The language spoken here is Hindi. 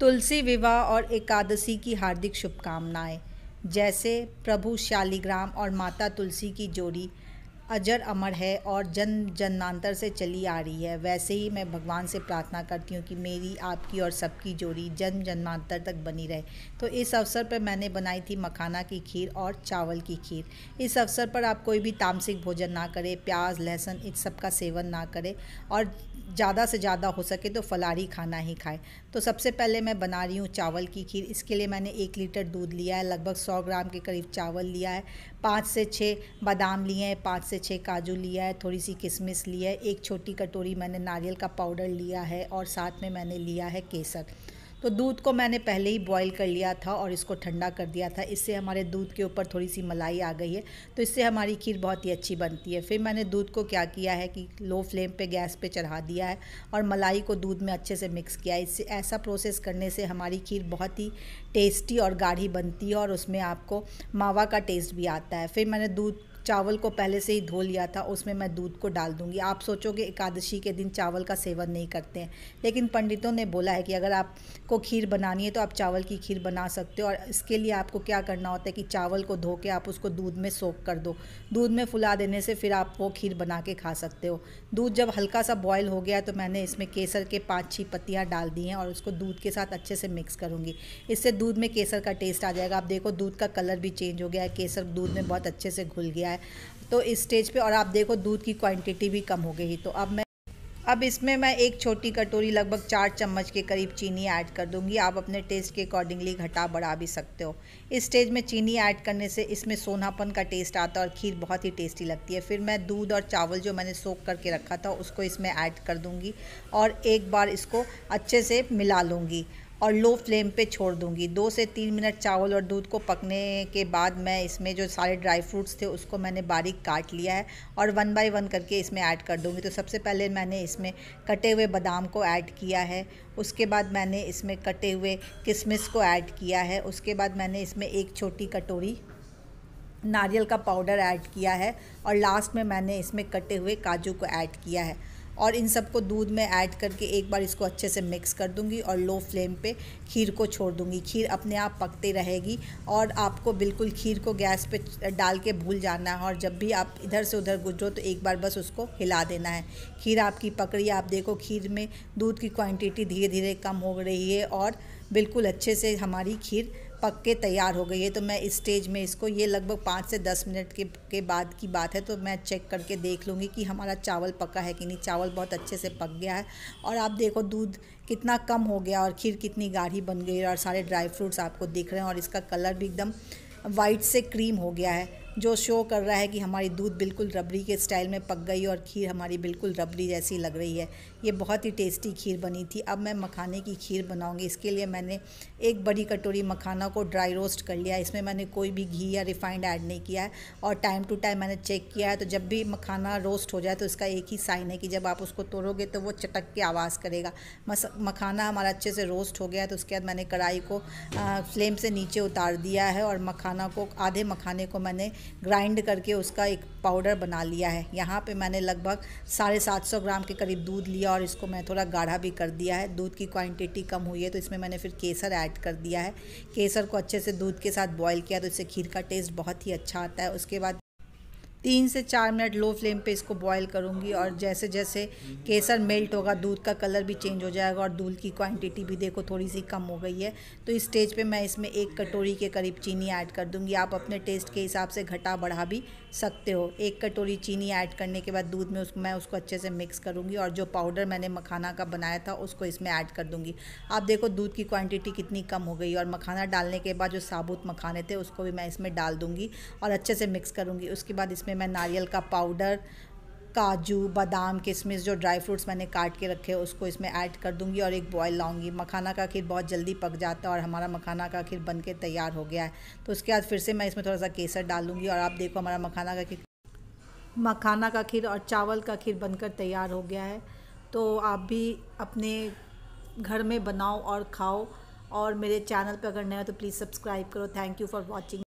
तुलसी विवाह और एकादशी की हार्दिक शुभकामनाएं जैसे प्रभु शालिग्राम और माता तुलसी की जोड़ी अजर अमर है और जन जन्मांतर से चली आ रही है वैसे ही मैं भगवान से प्रार्थना करती हूँ कि मेरी आपकी और सबकी जोड़ी जन्म जन्मांतर तक बनी रहे तो इस अवसर पर मैंने बनाई थी मखाना की खीर और चावल की खीर इस अवसर पर आप कोई भी तामसिक भोजन ना करें प्याज लहसुन इन सब का सेवन ना करें और ज़्यादा से ज़्यादा हो सके तो फलाहारी खाना ही खाएँ तो सबसे पहले मैं बना रही हूँ चावल की खीर इसके लिए मैंने एक लीटर दूध लिया है लगभग सौ ग्राम के करीब चावल लिया है पाँच से छः बादाम लिए हैं पाँच से से छः काजू लिया है थोड़ी सी किशमिश लिया है एक छोटी कटोरी मैंने नारियल का पाउडर लिया है और साथ में मैंने लिया है केसर तो दूध को मैंने पहले ही बॉईल कर लिया था और इसको ठंडा कर दिया था इससे हमारे दूध के ऊपर थोड़ी सी मलाई आ गई है तो इससे हमारी खीर बहुत ही अच्छी बनती है फिर मैंने दूध को क्या किया है कि लो फ्लेम पे गैस पे चढ़ा दिया है और मलाई को दूध में अच्छे से मिक्स किया है इससे ऐसा प्रोसेस करने से हमारी खीर बहुत ही टेस्टी और गाढ़ी बनती है और उसमें आपको मावा का टेस्ट भी आता है फिर मैंने दूध चावल को पहले से ही धो लिया था उसमें मैं दूध को डाल दूंगी आप सोचोगे एकादशी के दिन चावल का सेवन नहीं करते हैं लेकिन पंडितों ने बोला है कि अगर आपको खीर बनानी है तो आप चावल की खीर बना सकते हो और इसके लिए आपको क्या करना होता है कि चावल को धो के आप उसको दूध में सोख कर दो दूध में फुला देने से फिर आप वो खीर बना के खा सकते हो दूध जब हल्का सा बॉयल हो गया तो मैंने इसमें केसर के पाँच छः पत्तियाँ डाल दी हैं और उसको दूध के साथ अच्छे से मिक्स करूँगी इससे दूध में केसर का टेस्ट आ जाएगा आप देखो दूध का कलर भी चेंज हो गया है केसर दूध में बहुत अच्छे से घुल गया है है तो इस स्टेज पे और आप देखो दूध की क्वांटिटी भी कम हो गई तो अब मैं अब इसमें मैं एक छोटी कटोरी लगभग चार चम्मच के करीब चीनी ऐड कर दूंगी आप अपने टेस्ट के अकॉर्डिंगली घटा बढ़ा भी सकते हो इस स्टेज में चीनी ऐड करने से इसमें सोनापन का टेस्ट आता है और खीर बहुत ही टेस्टी लगती है फिर मैं दूध और चावल जो मैंने सोख करके रखा था उसको इसमें ऐड कर दूँगी और एक बार इसको अच्छे से मिला लूँगी और लो फ्लेम पे छोड़ दूंगी दो से तीन मिनट चावल और दूध को पकने के बाद मैं इसमें जो सारे ड्राई फ्रूट्स थे उसको मैंने बारीक काट लिया है और वन बाय वन करके इसमें ऐड कर दूँगी तो सबसे पहले मैंने इसमें कटे हुए बादाम को ऐड किया है उसके बाद मैंने इसमें कटे हुए किशमिश को ऐड किया है उसके बाद मैंने इसमें एक छोटी कटोरी नारियल का पाउडर ऐड किया है और लास्ट में मैंने इसमें कटे हुए काजू को ऐड किया है और इन सब को दूध में ऐड करके एक बार इसको अच्छे से मिक्स कर दूंगी और लो फ्लेम पे खीर को छोड़ दूंगी खीर अपने आप पकते रहेगी और आपको बिल्कुल खीर को गैस पे डाल के भूल जाना है और जब भी आप इधर से उधर गुजरो तो एक बार बस उसको हिला देना है खीर आपकी पकड़ी है आप देखो खीर में दूध की क्वान्टिटी धीरे धीरे कम हो रही है और बिल्कुल अच्छे से हमारी खीर पक के तैयार हो गई है तो मैं इस स्टेज में इसको ये लगभग पाँच से दस मिनट के के बाद की बात है तो मैं चेक करके देख लूँगी कि हमारा चावल पका है कि नहीं चावल बहुत अच्छे से पक गया है और आप देखो दूध कितना कम हो गया और खीर कितनी गाढ़ी बन गई और सारे ड्राई फ्रूट्स आपको दिख रहे हैं और इसका कलर भी एकदम वाइट से क्रीम हो गया है जो शो कर रहा है कि हमारी दूध बिल्कुल रबड़ी के स्टाइल में पक गई और खीर हमारी बिल्कुल रबड़ी जैसी लग रही है ये बहुत ही टेस्टी खीर बनी थी अब मैं मखाने की खीर बनाऊंगी इसके लिए मैंने एक बड़ी कटोरी मखाना को ड्राई रोस्ट कर लिया इसमें मैंने कोई भी घी या रिफाइंड ऐड नहीं किया है और टाइम टू टाइम मैंने चेक किया है तो जब भी मखाना रोस्ट हो जाए तो इसका एक ही साइन है कि जब आप उसको तोड़ोगे तो वो चटक के आवाज़ करेगा मखाना हमारा अच्छे से रोस्ट हो गया तो उसके बाद मैंने कढ़ाई को फ्लेम से नीचे उतार दिया है और मखाना को आधे मखाने को मैंने ग्राइंड करके उसका एक पाउडर बना लिया है यहाँ पे मैंने लगभग साढ़े सात सौ ग्राम के करीब दूध लिया और इसको मैं थोड़ा गाढ़ा भी कर दिया है दूध की क्वांटिटी कम हुई है तो इसमें मैंने फिर केसर ऐड कर दिया है केसर को अच्छे से दूध के साथ बॉयल किया तो इससे खीर का टेस्ट बहुत ही अच्छा आता है उसके बाद तीन से चार मिनट लो फ्लेम पे इसको बॉईल करूँगी और जैसे जैसे केसर मेल्ट होगा दूध का कलर भी चेंज हो जाएगा और दूध की क्वांटिटी भी देखो थोड़ी सी कम हो गई है तो इस स्टेज पे मैं इसमें एक कटोरी के करीब चीनी ऐड कर दूँगी आप अपने टेस्ट के हिसाब से घटा बढ़ा भी सकते हो एक कटोरी चीनी ऐड करने के बाद दूध में उसको मैं उसको अच्छे से मिक्स करूँगी और जो पाउडर मैंने मखाना का बनाया था उसको इसमें ऐड कर दूँगी आप देखो दूध की क्वांटिटी कितनी कम हो गई और मखाना डालने के बाद जो साबुत मखाने थे उसको भी मैं इसमें डाल दूँगी और अच्छे से मिक्स करूँगी उसके बाद इसमें मैं नारियल का पाउडर काजू बादाम किशमिश जो ड्राई फ्रूट्स मैंने काट के रखे उसको इसमें ऐड कर दूंगी और एक बॉयल लाऊंगी मखाना का खीर बहुत जल्दी पक जाता है और हमारा मखाना का खीर बन के तैयार हो गया है तो उसके बाद फिर से मैं इसमें थोड़ा सा केसर डालूंगी और आप देखो हमारा मखाना का खीर मखाना का खीर और चावल का खीर बनकर तैयार हो गया है तो आप भी अपने घर में बनाओ और खाओ और मेरे चैनल पर अगर नया तो प्लीज़ सब्सक्राइब करो थैंक यू फॉर वॉचिंग